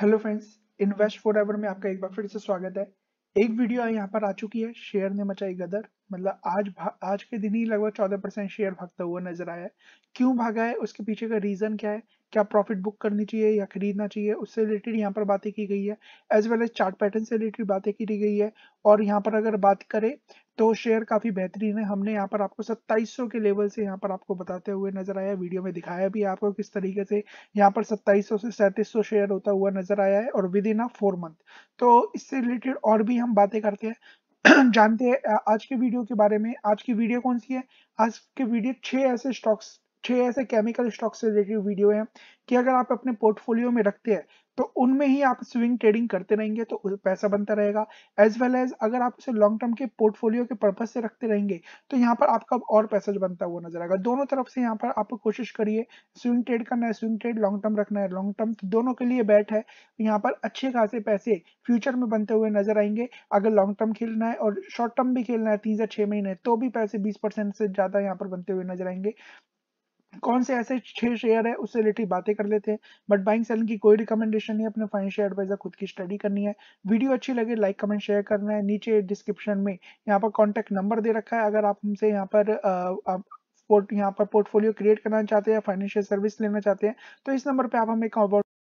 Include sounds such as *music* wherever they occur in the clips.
hello friends invest forever में आपका एक बार फिर से स्वागत है एक वीडियो यहाँ पर आ चुकी है शेयर ने मचाई गदर मतलब आज आज के दिन ही लगभग चौदह परसेंट शेयर भागता हुआ नजर आया है क्यों भागा है उसके पीछे का रीजन क्या है क्या प्रॉफिट बुक करनी चाहिए या खरीदना चाहिए उससे रिलेटेड यहाँ पर बातें की गई है as well as chart pattern से रिलेटेड बातें की गई है और यहाँ पर अगर बात करें तो शेयर काफ़ी बेहतरीन है हमने यहाँ पर आपको 2700 के लेवल से यहाँ पर आपको बताते हुए नजर आया वीडियो में दिखाया भी आपको किस तरीके से यहाँ पर 2700 से 3700 शेयर होता हुआ नजर आया है और within a four month तो इससे रिलेटेड और भी हम बातें करते हैं *clears throat* जानते हैं आज के वीडियो के बारे में आज की वीडियो कौन सी है आज के वीडियो छह ऐसे स्टॉक्स छह ऐसे केमिकल स्टॉक से रिलेटेड वीडियो हैं कि अगर आप अपने पोर्टफोलियो में रखते हैं तो उनमें ही आप स्विंग ट्रेडिंग करते रहेंगे तो पैसा बनता रहेगा एज वेल एज अगर आप उसे लॉन्ग टर्म के पोर्टफोलियो के पर्पज से रखते रहेंगे तो यहाँ पर आपका और पैसा जो बनता हुआ नजर आएगा दोनों तरफ से यहाँ पर आप कोशिश करिए स्विंग ट्रेड करना है स्विंग ट्रेड लॉन्ग टर्म रखना है लॉन्ग टर्म तो दोनों के लिए बैठ है यहाँ पर अच्छे खासे पैसे फ्यूचर में बनते हुए नजर आएंगे अगर लॉन्ग टर्म खेलना है और शॉर्ट टर्म भी खेलना है तीन से छह महीने तो भी पैसे बीस से ज्यादा यहाँ पर बनते हुए नजर आएंगे कौन से ऐसे छह शेयर है उससे रिलेटेड बातें कर लेते हैं बट बाइंग सेलिंग की कोई रिकमेंडेशन नहीं अपने फाइनेंशियल एडवाइजर खुद की स्टडी करनी है वीडियो अच्छी लगे लाइक कमेंट शेयर करना है नीचे डिस्क्रिप्शन में यहाँ पर कॉन्टैक्ट नंबर दे रखा है अगर आप हमसे यहाँ पर आप पोर्ट यहाँ पर पोर्टफोलियो क्रिएट करना चाहते हैं फाइनेंशियल सर्विस लेना चाहते हैं तो इस नंबर पर आप हमें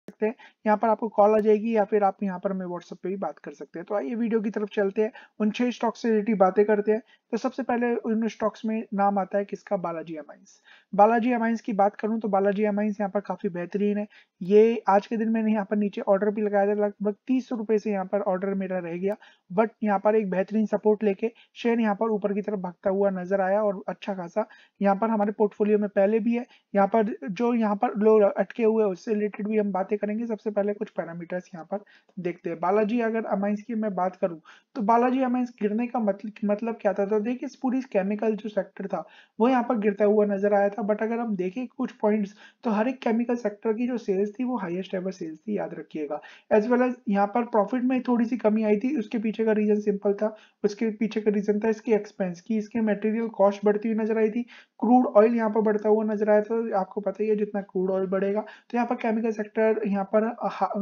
सकते हैं यहाँ पर आपको कॉल आ जाएगी या फिर आप यहाँ पर हमें व्हाट्सएप पे भी बात कर सकते हैं तो आइए वीडियो की तरफ चलते हैं उन छह स्टॉक से रिलेटेड बातें करते हैं तो सबसे पहले उन स्टॉक्स में नाम आता है किसका बालाजी अमाइंस बालाजी अमाइंस की बात करूं तो बालाजी अमाइंस यहाँ पर काफी बेहतरीन है ये आज के दिन मैंने यहाँ पर नीचे ऑर्डर भी लगाया था लगभग तीस रुपए से यहाँ पर ऑर्डर मेरा रह गया बट यहाँ पर एक बेहतरीन सपोर्ट लेके शेयर यहाँ पर ऊपर की तरफ भागता हुआ नजर आया और अच्छा खासा यहाँ पर हमारे पोर्टफोलियो में पहले भी है यहाँ पर जो यहाँ पर लोग अटके हुए उससे रिलेटेड भी हम बातें करेंगे सबसे पहले कुछ पैरामीटर्स यहाँ पर देखते हैं बालाजी अगर अमाइंस की मैं बात करूँ तो बालाजी अमाइंस गिरने का मतलब, मतलब क्या था तो सकते हैं कि इस पूरी केमिकल जो सेक्टर था वो यहाँ पर गिरता हुआ नजर आया था बट अगर हम देखें कुछ पॉइंट्स तो हर एक केमिकल सेक्टर की जो सेल्स थी वो हाईएस्ट एवर सेल्स थी याद रखिएगा एज वेल एज यहाँ पर प्रॉफिट में थोड़ी सी कमी आई थी उसके पीछे का रीजन सिंपल था उसके पीछे का रीजन था इसके एक्सपेंस की इसके मटेरियल कॉस्ट बढ़ती हुई नजर आई थी क्रूड ऑयल यहाँ पर बढ़ता हुआ नजर आया था तो आपको पता ही है जितना क्रूड ऑयल बढ़ेगा तो यहाँ पर केमिकल सेक्टर यहाँ पर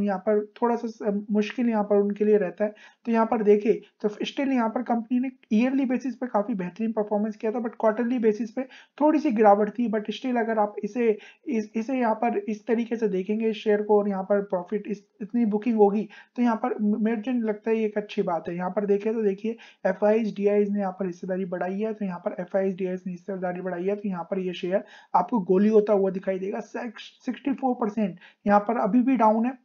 यहाँ पर थोड़ा सा मुश्किल यहाँ पर उनके लिए रहता है तो यहाँ पर देखे तो स्टिल यहाँ पर कंपनी ने ईयरली बेसिस पर काफ़ी बेहतरीन परफॉर्मेंस किया था बट क्वार्टरली बेसिस पे थोड़ी सी गिरावट थी बट स्टिल अगर आप इसे इस, इसे यहाँ पर इस तरीके से देखेंगे इस शेयर को और यहाँ पर प्रॉफिट इस इतनी बुकिंग होगी तो यहाँ पर मेरे लगता है एक अच्छी बात है यहाँ पर देखे तो देखिए एफ आई ने यहाँ पर हिस्सेदारी बढ़ाई है तो यहाँ पर एफ आई ने हिस्सेदारी बढ़ाई है तो यहाँ पर ये शेयर आपको गोली होता हुआ दिखाई देगा सिक्सटी फोर परसेंट यहाँ पर अभी भी डाउन है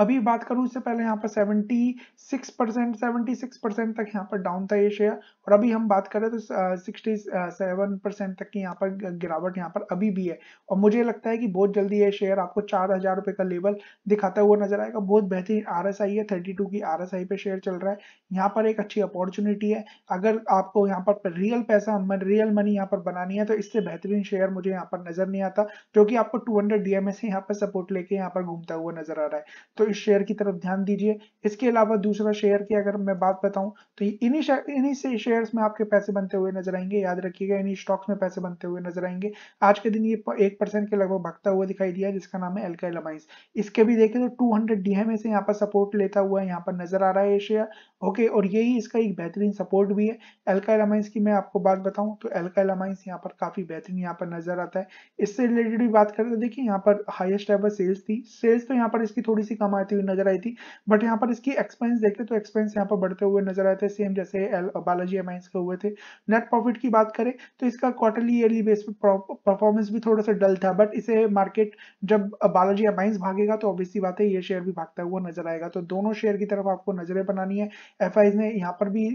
अभी बात करूं इससे पहले यहाँ पर 76 परसेंट सेवेंटी परसेंट तक यहाँ पर डाउन था ये शेयर और अभी हम बात करें तो 67 परसेंट तक की यहाँ पर गिरावट यहाँ पर अभी भी है और मुझे लगता है कि बहुत जल्दी ये शेयर आपको चार हजार रुपये का लेवल दिखाता हुआ नजर आएगा बहुत बेहतरीन आर है थर्टी की आर पे शेयर चल रहा है यहाँ पर एक अच्छी अपॉर्चुनिटी है अगर आपको यहाँ पर रियल पैसा रियल मनी यहाँ पर बनानी है तो इससे बेहतरीन शेयर मुझे यहाँ पर नजर नहीं आता जो आपको टू हंड्रेड डी यहाँ पर सपोर्ट लेके यहाँ पर घूमता हुआ नजर आ रहा है तो इस शेयर की तरफ ध्यान दीजिए इसके अलावा दूसरा शेयर की अगर मैं बात बताऊं तो इन्हीं इन्हीं से शेयर्स में आपके पैसे बनते हुए नजर आएंगे याद रखिएगा इन्हीं स्टॉक्स में पैसे बनते हुए नजर आएंगे आज के दिन ये एक परसेंट के लगभग भागता हुआ दिखाई दिया जिसका नाम है एल्काइल इसके भी देखें तो टू हंड्रेड डी से यहाँ पर सपोर्ट लेता हुआ यहाँ पर नजर आ रहा है ये शेयर ओके और यही इसका एक बेहतरीन सपोर्ट भी है एल्काइल अमाइंस की मैं आपको बात बताऊं तो एल्काइल अमाइंस यहाँ पर काफी बेहतरीन यहाँ पर नजर आता है इससे रिलेटेड भी बात करें तो देखिए यहाँ पर हाईएस्ट एवर सेल्स थी सेल्स तो यहाँ पर इसकी थोड़ी सी कम आती हुई नजर आई थी बट यहाँ पर इसकी एक्सपेंस देखते तो एक्सपेंस यहाँ पर बढ़ते हुए नजर आते हैं सेम जैसे बालाजी अमाइंस के हुए थे नेट प्रॉफिट की बात करें तो इसका क्वार्टरली ईयरली बेस पर परफॉर्मेंस भी थोड़ा सा डल था बट इसे मार्केट जब बालाजी अमाइंस भागेगा तो ऑब्वियसली बात है ये शेयर भी भागता हुआ नजर आएगा तो दोनों शेयर की तरफ आपको नजरें बनानी है एफ ने यहाँ पर भी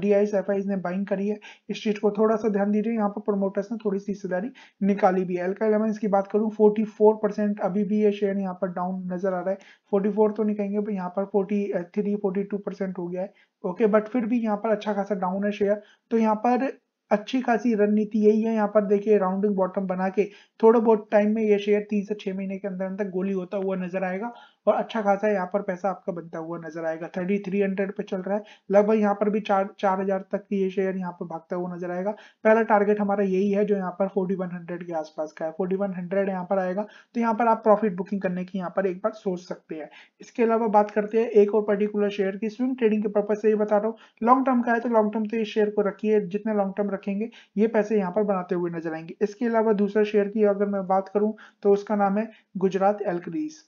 डी आईज एफ ने बाइंग करी है इस चीज को थोड़ा सा ध्यान दीजिए यहाँ पर प्रोमोटर्स ने थोड़ी सी हिस्सेदारी निकाली भी है एल्का इलेवन की बात करूँ फोर्टी अभी भी ये शेयर यहाँ पर डाउन नजर आ रहा है फोर्टी तो नहीं कहेंगे यहाँ पर फोर्टी थ्री हो गया है ओके बट फिर भी यहाँ पर अच्छा खासा डाउन है शेयर तो यहाँ पर अच्छी खासी रणनीति यही है यहाँ पर देखिए राउंडिंग बॉटम बना के थोड़ा बहुत टाइम में ये शेयर तीन से छह महीने के अंदर अंदर गोली होता हुआ नजर आएगा और अच्छा खासा यहाँ पर पैसा आपका बनता हुआ नजर आएगा थर्टी थ्री हंड्रेड पे चल रहा है लगभग यहाँ पर भी चार चार हजार तक ये शेयर यहाँ पर भागता हुआ नजर आएगा पहला टारगेट हमारा यही है जो यहाँ पर फोर्टी वन हंड्रेड के आसपास का है फोर्टी वन हंड्रेड यहाँ पर आएगा तो यहाँ पर आप प्रॉफिट बुकिंग करने की यहाँ पर एक बार सोच सकते हैं इसके अलावा बात करते हैं एक और पर्टिकुलर शेयर की स्विंग ट्रेडिंग के पर्पज से ये बता रहा हूँ लॉन्ग टर्म का है तो लॉन्ग टर्म तो इस शेयर को रखिए जितने लॉन्ग टर्म रखेंगे ये पैसे यहाँ पर बनाते हुए नजर आएंगे इसके अलावा दूसरा शेयर की अगर मैं बात करूँ तो उसका नाम है गुजरात एल्क्रीज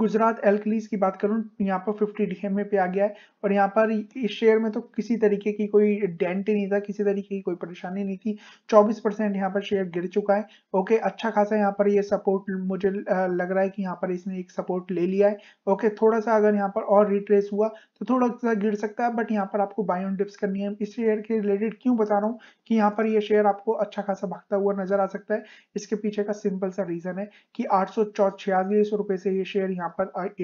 गुजरात एल्कलीज की बात करूँ यहाँ पर फिफ्टी डी पे आ गया है और यहाँ पर इस शेयर में तो किसी तरीके की कोई डेंट ही नहीं था किसी तरीके की कोई परेशानी नहीं थी 24 परसेंट यहाँ पर शेयर गिर चुका है ओके अच्छा खासा यहाँ पर ये यह सपोर्ट मुझे लग रहा है कि यहाँ पर इसने एक सपोर्ट ले लिया है ओके थोड़ा सा अगर यहाँ पर और रिट्रेस हुआ तो थोड़ा सा गिर सकता है बट यहाँ पर आपको बाय ऑन डिप्स करनी है इस शेयर के रिलेटेड क्यों बता रहा हूँ कि यहाँ पर यह शेयर आपको अच्छा खासा भागता हुआ नजर आ सकता है इसके पीछे का सिंपल सा रीजन है कि आठ सौ से ये शेयर लीटर यहाँ पर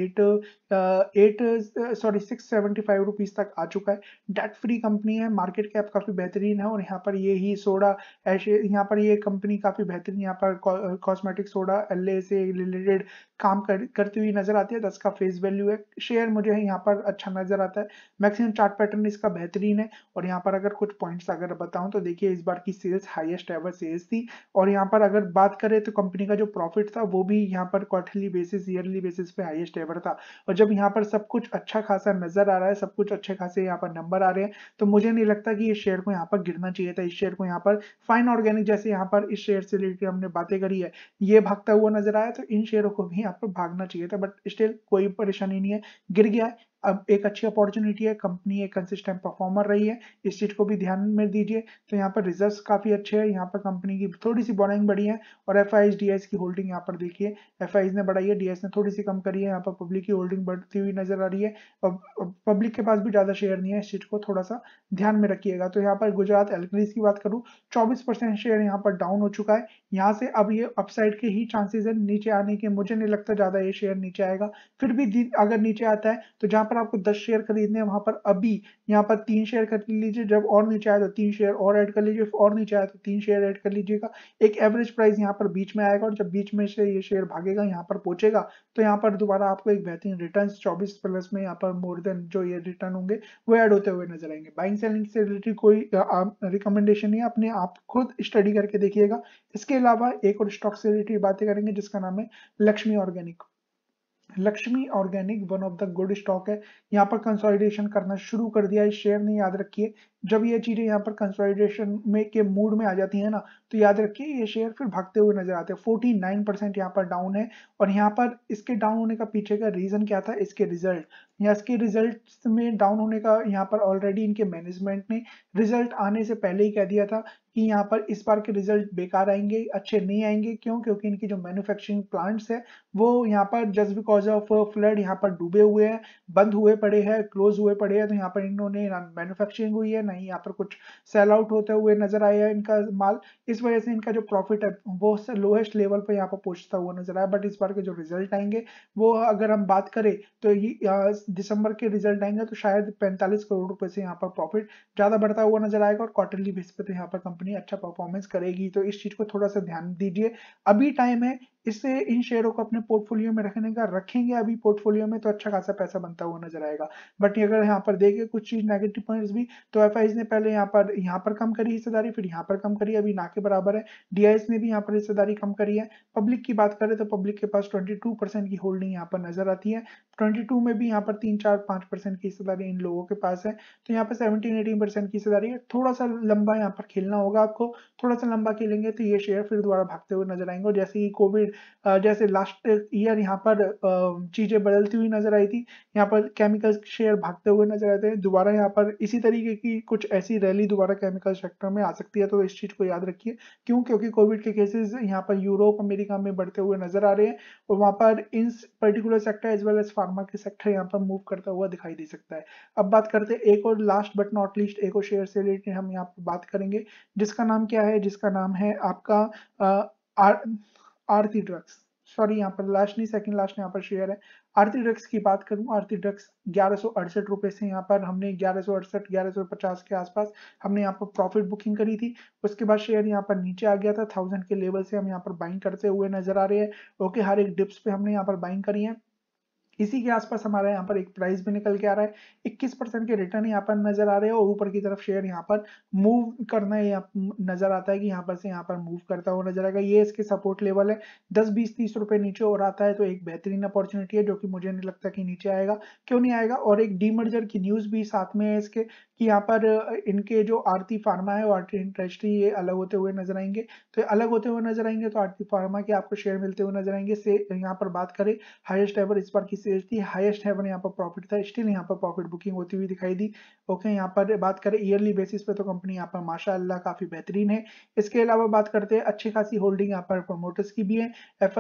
eight eight sorry six seventy five rupees तक आ चुका है डेट फ्री कंपनी है मार्केट कैप काफ़ी बेहतरीन है और यहाँ पर ये ही सोडा ऐसे यहाँ पर ये कंपनी काफ़ी बेहतरीन यहाँ पर कॉस्मेटिक सोडा एल से रिलेटेड काम कर, करती हुई नजर आती है दस का फेस वैल्यू है शेयर मुझे यहाँ पर अच्छा नजर आता है मैक्सिमम चार्ट पैटर्न इसका बेहतरीन है और यहाँ पर अगर कुछ पॉइंट्स अगर बताऊं तो देखिए इस बार की सेल्स हाईएस्ट एवर सेल्स थी और यहाँ पर अगर बात करें तो कंपनी का जो प्रॉफिट था वो भी यहाँ पर क्वार्टरली बेसिस ईयरली बेसिस पे हाइएस्ट एवर था और जब यहाँ पर सब कुछ अच्छा खासा नजर आ रहा है सब कुछ अच्छे खासे यहाँ पर नंबर आ रहे हैं तो मुझे नहीं लगता कि इस शेयर को यहाँ पर गिरना चाहिए था इस शेयर को यहाँ पर फाइन ऑर्गेनिक जैसे यहाँ पर इस शेयर से रिलेटेड हमने बातें करी है ये भागता हुआ नजर आया तो इन शेयरों को भी यहाँ पर भागना चाहिए था बट स्टिल कोई परेशानी नहीं है गिर गया है अब एक अच्छी अपॉर्चुनिटी है कंपनी एक कंसिस्टेंट परफॉर्मर रही है इस चीज को भी ध्यान में दीजिए तो यहाँ पर रिजल्ट काफी अच्छे हैं यहाँ पर कंपनी की थोड़ी सी बोरिंग बढ़ी है और एफ आई की होल्डिंग यहाँ पर देखिए एफ ने बढ़ाई है डीएस ने थोड़ी सी कम करी है यहाँ पर पब्लिक की होल्डिंग बढ़ती हुई नजर आ रही है और पब्लिक के पास भी ज्यादा शेयर नहीं है इस चीज को थोड़ा सा ध्यान में रखिएगा तो यहाँ पर गुजरात एलक्रीज की बात करूँ चौबीस शेयर यहाँ पर डाउन हो चुका है यहाँ से अब ये अपसाइड के ही चांसेस है नीचे आने के मुझे नहीं लगता ज्यादा ये शेयर नीचे आएगा फिर भी अगर नीचे आता है तो जहां पर पर आपको दस शेयर खरीदने हैं वहां पर अभी यहाँ पर तीन शेयर खरीद लीजिए जब और नीचे आया तो तीन शेयर और ऐड कर लीजिए और नीचे आया तो तीन शेयर ऐड कर लीजिएगा एक एवरेज प्राइस यहाँ पर बीच में आएगा और जब बीच में से ये शेयर भागेगा यहाँ पर पहुंचेगा तो यहाँ पर दोबारा आपको एक बेहतरीन रिटर्न चौबीस प्लस में यहाँ पर मोर देन जो ये रिटर्न होंगे वो एड होते हुए नजर आएंगे बाइंग सेलिंग से रिलेटेड कोई रिकमेंडेशन नहीं अपने आप खुद स्टडी करके देखिएगा इसके अलावा एक और स्टॉक से रिलेटेड बातें करेंगे जिसका नाम है Laxmi Organic Laxmi Organic one of the good stock है यहाँ पर कंसोलिडेशन करना शुरू कर दिया इस शेयर ने याद रखिए जब ये चीज़ें यहाँ पर कंसोलिडेशन में के मूड में आ जाती है ना तो याद रखिए ये शेयर फिर भागते हुए नजर आते हैं फोर्टी नाइन परसेंट यहाँ पर डाउन है और यहाँ पर इसके डाउन होने का पीछे का रीज़न क्या था इसके रिजल्ट या इसके रिजल्ट में डाउन होने का यहाँ पर ऑलरेडी इनके मैनेजमेंट ने रिजल्ट आने से पहले ही कह दिया था कि यहाँ पर इस बार के रिजल्ट बेकार आएंगे अच्छे नहीं आएंगे क्यों क्योंकि इनकी जो मैन्युफैक्चरिंग प्लांट्स है वो यहाँ पर जस्ट बिकॉज ऑफ फ्लड यहाँ पर डूबे हुए हैं बंद हुए पड़े हैं क्लोज हुए पड़े हैं तो यहाँ पर इन्होंने मैन्युफैक्चरिंग हुई है ना नहीं यहाँ पर कुछ सेल आउट होते हुए नजर आया इनका माल इस वजह से इनका जो प्रॉफिट है वो लोएस्ट लेवल पर यहाँ पर पहुंचता हुआ नजर आया बट इस बार के जो रिजल्ट आएंगे वो अगर हम बात करें तो ये दिसंबर के रिजल्ट आएंगे तो शायद पैंतालीस करोड़ रुपए से यहाँ पर प्रॉफिट ज्यादा बढ़ता हुआ नजर आएगा और क्वार्टरली बेस पर तो यहाँ पर कंपनी अच्छा परफॉर्मेंस करेगी तो इस चीज को थोड़ा सा ध्यान दीजिए अभी टाइम है इससे इन शेयरों को अपने पोर्टफोलियो में रखने का रखेंगे अभी पोर्टफोलियो में तो अच्छा खासा पैसा बनता हुआ नजर आएगा बट अगर यहाँ पर देखें कुछ चीज नेगेटिव पॉइंट्स भी तो एफ ने पहले यहाँ पर यहाँ पर कम करी हिस्सेदारी फिर यहाँ पर कम करी अभी ना के बराबर है डी ने भी यहाँ पर हिस्सेदारी कम करी है पब्लिक की बात करें तो पब्लिक के पास ट्वेंटी की होल्डिंग यहाँ पर नजर आती है 22 में भी यहाँ पर तीन चार पाँच परसेंट की हिस्सेदारी इन लोगों के पास है तो यहाँ पर 17 18 परसेंट की हिस्सेदारी है थोड़ा सा लंबा यहाँ पर खेलना होगा आपको थोड़ा सा लंबा खेलेंगे तो ये शेयर फिर दोबारा भागते हुए नजर आएंगे जैसे ही कोविड जैसे लास्ट ईयर यहाँ पर चीज़ें बदलती हुई नजर आई थी यहाँ पर केमिकल शेयर भागते हुए नजर आते हैं दोबारा यहाँ पर इसी तरीके की कुछ ऐसी रैली दोबारा केमिकल सेक्टर में आ सकती है तो इस चीज़ को याद रखिए क्यों क्योंकि कोविड के केसेस यहाँ पर यूरोप अमेरिका में बढ़ते हुए नजर आ रहे हैं और वहाँ पर इन particular sector as well as pharma के सेक्टर यहाँ पर मूव करता हुआ दिखाई दे सकता है अब बात करते हैं एक और लास्ट बट नॉट लीस्ट एक और शेयर से रिलेटेड हम यहाँ पर बात करेंगे जिसका नाम क्या है जिसका नाम है आपका आरती ड्रग्स सॉरी यहाँ पर लास्ट नहीं सेकंड लास्ट यहाँ पर शेयर है आरती ड्रग्स की बात करूँ आरती ड्रग्स ग्यारह रुपए से यहाँ पर हमने ग्यारह सौ के आसपास हमने यहाँ पर प्रॉफिट बुकिंग करी थी उसके बाद शेयर यहाँ पर नीचे आ गया था थाउजेंड के लेवल से हम यहाँ पर बाइंग करते हुए नजर आ रहे हैं ओके हर एक डिप्स पे हमने यहाँ पर बाइंग करी है इसी के आसपास हमारा यहाँ पर एक प्राइस भी निकल के आ रहा है 21 परसेंट के रिटर्न यहाँ पर नजर आ रहे हैं और ऊपर की तरफ शेयर यहाँ पर मूव करना है नजर आता है कि यहाँ पर से यहाँ पर मूव करता हुआ नजर आएगा ये इसके सपोर्ट लेवल है दस बीस तीस रुपए नीचे और आता है तो एक बेहतरीन अपॉर्चुनिटी है जो कि मुझे नहीं लगता कि नीचे आएगा क्यों नहीं आएगा और एक डीमर्जर की न्यूज भी साथ में है इसके कि यहाँ पर इनके जो आरती फार्मा है वो आरती इंडस्ट्री ये अलग होते हुए नजर आएंगे तो अलग होते हुए नजर आएंगे तो आरती फार्मा के आपको शेयर मिलते हुए नजर आएंगे से यहाँ पर बात करें हाईएस्ट एवर इस बार की सेल्स थी हाईएस्ट एवर यहाँ पर प्रॉफिट था स्टिल यहाँ पर प्रॉफिट बुकिंग होती हुई दिखाई दी ओके यहाँ पर बात करें ईयरली बेसिस पे तो कंपनी यहाँ पर माशा काफी बेहतरीन है इसके अलावा बात करते हैं अच्छी खासी होल्डिंग यहाँ पर प्रोमोटर्स की भी है एफ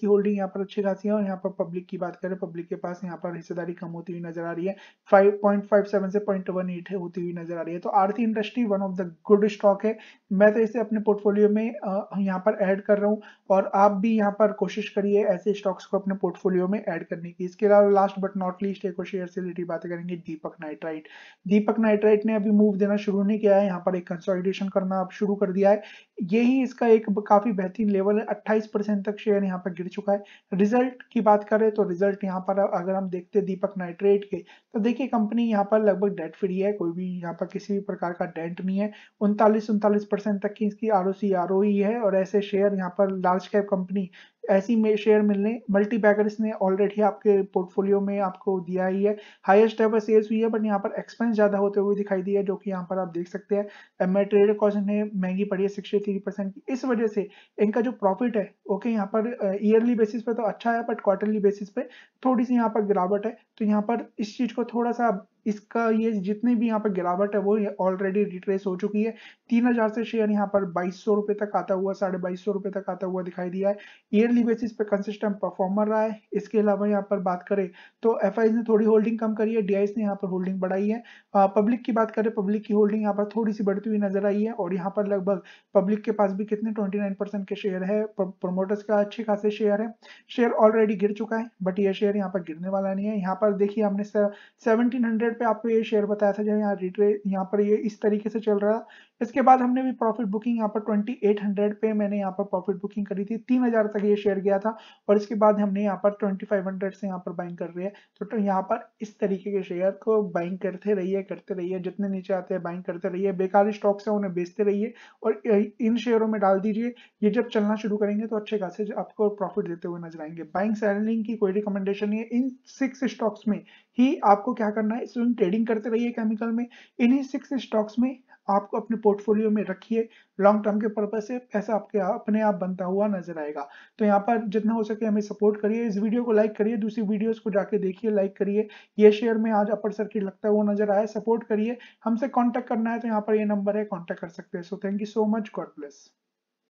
की होल्डिंग यहाँ पर अच्छी खासी है और यहाँ पर पब्लिक की बात करें पब्लिक के पास यहाँ पर हिस्सेदारी कम होती हुई नजर आ रही है फाइव से पॉइंट है होती हुई नजर आ रही है तो Aarti Industry one of the good stock है मैं तो इसे अपने पोर्टफोलियो में यहाँ पर ऐड कर रहा हूँ और आप भी यहाँ पर कोशिश करिए ऐसे स्टॉक्स को अपने पोर्टफोलियो में ऐड करने की इसके अलावा लास्ट बट नॉट लीस्ट एक और शेयर से रिलेटेड बातें करेंगे दीपक नाइट्राइट दीपक नाइट्राइट ने अभी मूव देना शुरू नहीं किया है यहाँ पर एक कंसोलिडेशन करना अब शुरू कर दिया है यही इसका एक काफी बेहतरीन लेवल है 28 परसेंट तक शेयर यहाँ पर गिर चुका है रिजल्ट की बात करें तो रिजल्ट यहाँ पर अगर हम देखते हैं दीपक नाइट्रेट के तो देखिए कंपनी यहाँ पर लगभग डेट फ्री है कोई भी यहाँ पर किसी भी प्रकार का डेंट नहीं है उनतालीस उनतालीस परसेंट तक की इसकी आर ओ e है और ऐसे शेयर यहाँ पर लार्ज कैप कंपनी ऐसी में शेयर मिलने मल्टी बैगर्स ने ऑलरेडी आपके पोर्टफोलियो में आपको दिया ही है हाईएस्ट एवर सेल्स हुई है बट यहाँ पर एक्सपेंस ज़्यादा होते हुए दिखाई दिया जो कि यहाँ पर आप देख सकते हैं एम आई ट्रेड कॉस्ट इन्हें महंगी पड़ी है सिक्सटी थ्री परसेंट की इस वजह से इनका जो प्रॉफिट है ओके यहाँ पर ईयरली बेसिस पे तो अच्छा है बट क्वार्टरली बेसिस पे थोड़ी सी यहाँ पर गिरावट है तो यहाँ पर इस चीज़ को थोड़ा सा इसका ये जितने भी यहाँ पर गिरावट है वो ऑलरेडी रिट्रेस हो चुकी है तीन हजार से शेयर यहाँ पर बाईस सौ रुपए तक आता हुआ साढ़े बाईस सौ रुपए तक आता हुआ दिखाई दिया है ईयरली बेसिस पे कंसिस्टेंट परफॉर्मर रहा है इसके अलावा यहाँ पर बात करें तो एफ ने थोड़ी होल्डिंग कम करी है डी ने यहाँ पर होल्डिंग बढ़ाई है पब्लिक की बात करें पब्लिक की होल्डिंग यहाँ पर थोड़ी सी बढ़ती हुई नजर आई है और यहाँ पर लगभग पब्लिक के पास भी कितने ट्वेंटी के शेयर है प्रोमोटर्स का अच्छे खासे शेयर है शेयर ऑलरेडी गिर चुका है बट ये शेयर यहाँ पर गिरने वाला नहीं है यहाँ पर देखिए हमने सेवनटीन पे आपको ये शेयर बताया था जो यहाँ रिट्रे यहाँ पर ये इस तरीके से चल रहा इसके बाद हमने भी प्रॉफिट बुकिंग यहाँ पर 2800 पे मैंने यहाँ पर प्रॉफिट बुकिंग करी थी 3000 तक ये शेयर गया था और इसके बाद हमने यहाँ पर 2500 से यहाँ पर बाइंग कर रही है तो, तो यहाँ पर इस तरीके के शेयर को बाइंग करते रहिए करते रहिए जितने नीचे आते हैं बाइंग करते रहिए बेकार स्टॉक्स है उन्हें बेचते रहिए और इन शेयरों में डाल दीजिए ये जब चलना शुरू करेंगे तो अच्छे खासे आपको प्रॉफिट देते हुए नजर आएंगे बाइंग सेलिंग की कोई रिकमेंडेशन नहीं है इन सिक्स स्टॉक्स में ही आपको क्या करना है इसमें ट्रेडिंग करते रहिए केमिकल में इन्हीं सिक्स स्टॉक्स में आपको अपने पोर्टफोलियो में रखिए लॉन्ग टर्म के पर्पज से पैसा आपके अपने आप बनता हुआ नजर आएगा तो यहाँ पर जितना हो सके हमें सपोर्ट करिए इस वीडियो को लाइक करिए दूसरी वीडियोस को जाके देखिए लाइक करिए ये शेयर में आज अपर सर्किट लगता हुआ नजर आया सपोर्ट करिए हमसे कॉन्टेक्ट करना है तो यहाँ पर ये यह नंबर है कॉन्टेक्ट कर सकते हैं so thank you so much God bless